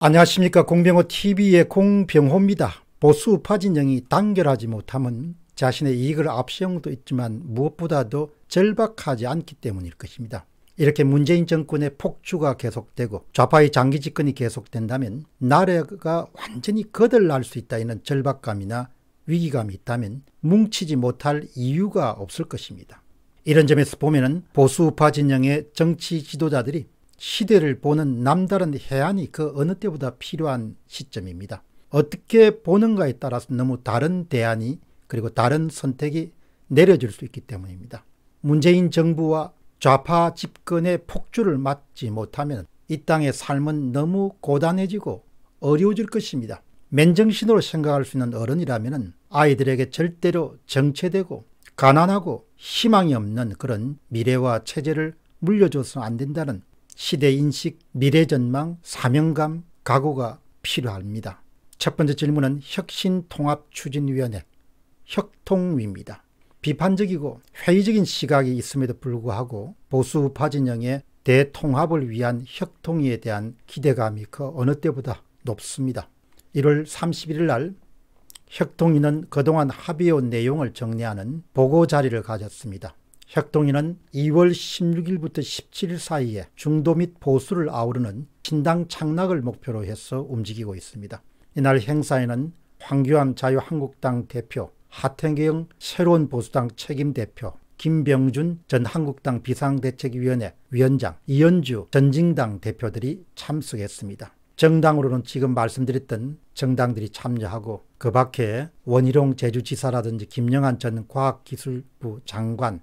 안녕하십니까 공병호 TV의 공병호입니다. 보수 우파 진영이 단결하지 못하면 자신의 이익을 앞세우도 있지만 무엇보다도 절박하지 않기 때문일 것입니다. 이렇게 문재인 정권의 폭주가 계속되고 좌파의 장기 집권이 계속된다면 나라가 완전히 거덜날 수 있다 는 절박감이나 위기감이 있다면 뭉치지 못할 이유가 없을 것입니다. 이런 점에서 보면 보수 우파 진영의 정치 지도자들이 시대를 보는 남다른 해안이 그 어느 때보다 필요한 시점입니다. 어떻게 보는가에 따라서 너무 다른 대안이 그리고 다른 선택이 내려질 수 있기 때문입니다. 문재인 정부와 좌파 집권의 폭주를 맞지 못하면 이 땅의 삶은 너무 고단해지고 어려워질 것입니다. 맨정신으로 생각할 수 있는 어른이라면 아이들에게 절대로 정체되고 가난하고 희망이 없는 그런 미래와 체제를 물려줘서 안 된다는 시대인식, 미래전망, 사명감, 각오가 필요합니다. 첫 번째 질문은 혁신통합추진위원회, 혁통위입니다. 비판적이고 회의적인 시각이 있음에도 불구하고 보수우파 진영의 대통합을 위한 혁통위에 대한 기대감이 그 어느 때보다 높습니다. 1월 31일 날 혁통위는 그동안 합의해온 내용을 정리하는 보고자리를 가졌습니다. 혁동이는 2월 16일부터 17일 사이에 중도 및 보수를 아우르는 신당 창락을 목표로 해서 움직이고 있습니다. 이날 행사에는 황교안 자유한국당 대표, 하태경 새로운 보수당 책임대표, 김병준 전 한국당 비상대책위원회 위원장, 이현주 전진당 대표들이 참석했습니다. 정당으로는 지금 말씀드렸던 정당들이 참여하고 그 밖에 원희룡 제주지사라든지 김영한 전 과학기술부 장관,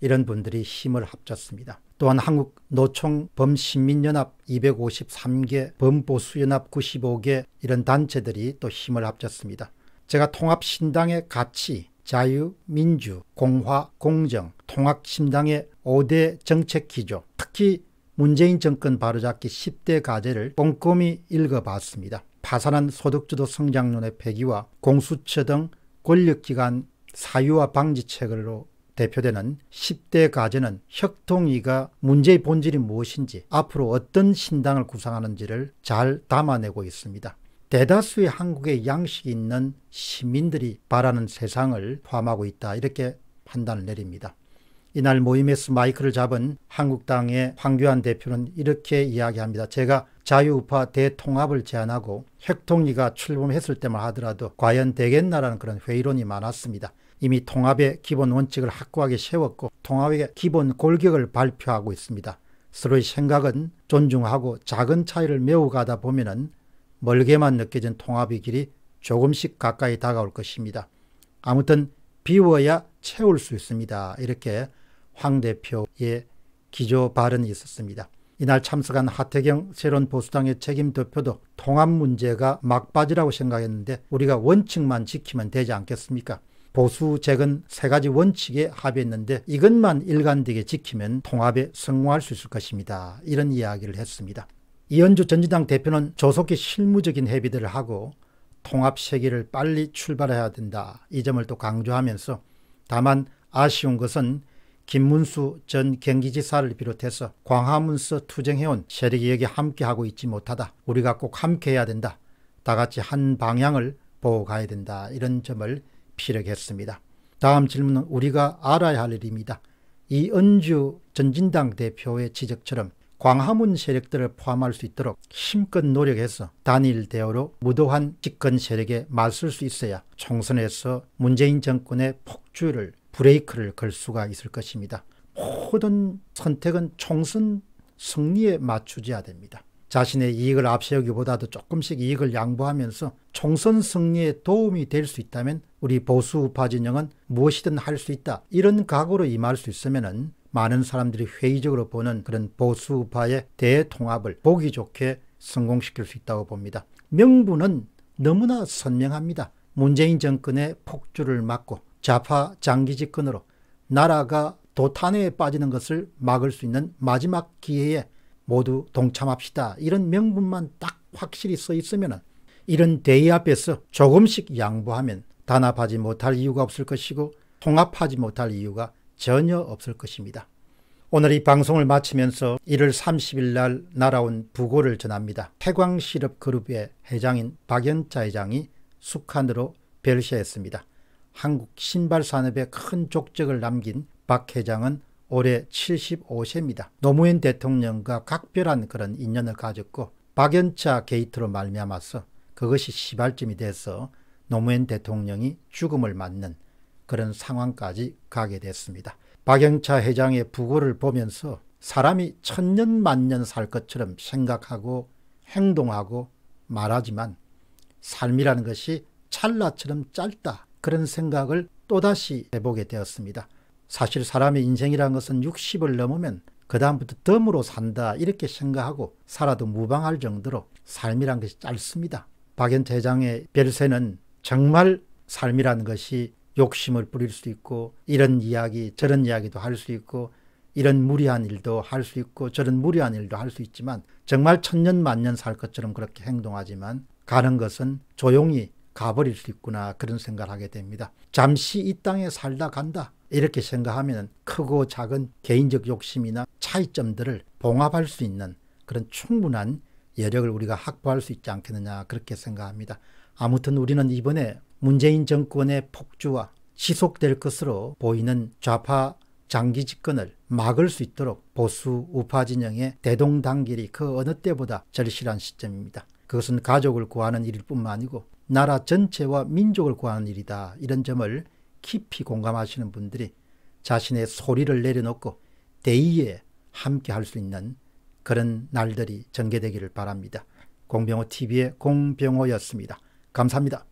이런 분들이 힘을 합쳤습니다. 또한 한국 노총 범신민연합 253개, 범보수연합 95개 이런 단체들이 또 힘을 합쳤습니다. 제가 통합신당의 가치, 자유, 민주, 공화, 공정, 통합신당의 5대 정책 기조, 특히 문재인 정권 바로잡기 10대 과제를 꼼꼼히 읽어봤습니다. 파산한 소득주도 성장론의 폐기와 공수처 등 권력기관 사유화 방지책으로 대표되는 10대 가제는 혁통위가 문제의 본질이 무엇인지 앞으로 어떤 신당을 구상하는지를 잘 담아내고 있습니다. 대다수의 한국의 양식이 있는 시민들이 바라는 세상을 포함하고 있다 이렇게 판단을 내립니다. 이날 모임에서 마이크를 잡은 한국당의 황교안 대표는 이렇게 이야기합니다. 제가 자유우파 대통합을 제안하고 핵통리가 출범했을 때만 하더라도 과연 되겠나라는 그런 회의론이 많았습니다. 이미 통합의 기본 원칙을 확고하게 세웠고 통합의 기본 골격을 발표하고 있습니다. 서로의 생각은 존중하고 작은 차이를 메워가다 보면은 멀게만 느껴진 통합의 길이 조금씩 가까이 다가올 것입니다. 아무튼 비워야 채울 수 있습니다. 이렇게 황 대표의 기조 발언이 있었습니다. 이날 참석한 하태경 새로운 보수당의 책임 대표도 통합 문제가 막바지라고 생각했는데 우리가 원칙만 지키면 되지 않겠습니까? 보수 재건 세 가지 원칙에 합의했는데 이것만 일관되게 지키면 통합에 성공할 수 있을 것입니다. 이런 이야기를 했습니다. 이현주 전지당 대표는 조속히 실무적인 회비들을 하고 통합 세계를 빨리 출발해야 된다. 이 점을 또 강조하면서 다만 아쉬운 것은 김문수 전 경기지사를 비롯해서 광화문서 투쟁해온 세력이 여기 함께하고 있지 못하다. 우리가 꼭 함께해야 된다. 다 같이 한 방향을 보고 가야 된다. 이런 점을 피력했습니다. 다음 질문은 우리가 알아야 할 일입니다. 이은주 전진당 대표의 지적처럼 광화문 세력들을 포함할 수 있도록 힘껏 노력해서 단일 대우로 무도한 집권 세력에 맞설 수 있어야 총선에서 문재인 정권의 폭주를 브레이크를 걸 수가 있을 것입니다. 모든 선택은 총선 승리에 맞추어야 됩니다. 자신의 이익을 앞세우기보다도 조금씩 이익을 양보하면서 총선 승리에 도움이 될 수 있다면 우리 보수 우파 진영은 무엇이든 할 수 있다. 이런 각오로 임할 수 있으면 많은 사람들이 회의적으로 보는 그런 보수 우파의 대통합을 보기 좋게 성공시킬 수 있다고 봅니다. 명분은 너무나 선명합니다. 문재인 정권의 폭주를 막고 좌파 장기 집권으로 나라가 도탄에 빠지는 것을 막을 수 있는 마지막 기회에 모두 동참합시다. 이런 명분만 딱 확실히 써 있으면 이런 대의 앞에서 조금씩 양보하면 단합하지 못할 이유가 없을 것이고 통합하지 못할 이유가 전혀 없을 것입니다. 오늘 이 방송을 마치면서 1월 30일 날 날아온 부고를 전합니다. 태광실업그룹의 회장인 박연자 회장이 숙한으로 별세했습니다. 한국 신발 산업에 큰 족적을 남긴 박 회장은 올해 75세입니다. 노무현 대통령과 각별한 그런 인연을 가졌고 박연차 게이트로 말미암아서 그것이 시발점이 돼서 노무현 대통령이 죽음을 맞는 그런 상황까지 가게 됐습니다. 박영차 회장의 부고를 보면서 사람이 천년 만년 살 것처럼 생각하고 행동하고 말하지만 삶이라는 것이 찰나처럼 짧다 그런 생각을 또다시 해보게 되었습니다. 사실 사람의 인생이란 것은 60을 넘으면 그 다음부터 덤으로 산다 이렇게 생각하고 살아도 무방할 정도로 삶이란 것이 짧습니다. 박연태 장의 별세는 정말 삶이라는 것이 욕심을 부릴 수 있고 이런 이야기 저런 이야기도 할 수 있고 이런 무리한 일도 할 수 있고 저런 무리한 일도 할 수 있지만 정말 천년 만년 살 것처럼 그렇게 행동하지만 가는 것은 조용히 가버릴 수 있구나 그런 생각을 하게 됩니다. 잠시 이 땅에 살다 간다 이렇게 생각하면 크고 작은 개인적 욕심이나 차이점들을 봉합할 수 있는 그런 충분한 여력을 우리가 확보할 수 있지 않겠느냐 그렇게 생각합니다. 아무튼 우리는 이번에 문재인 정권의 폭주와 지속될 것으로 보이는 좌파 장기 집권을 막을 수 있도록 보수 우파 진영의 대동단결이 그 어느 때보다 절실한 시점입니다. 그것은 가족을 구하는 일일 뿐만 아니고 나라 전체와 민족을 구하는 일이다. 이런 점을 깊이 공감하시는 분들이 자신의 소리를 내려놓고 대의에 함께 할 수 있는 그런 날들이 전개되기를 바랍니다. 공병호 TV의 공병호였습니다. 감사합니다.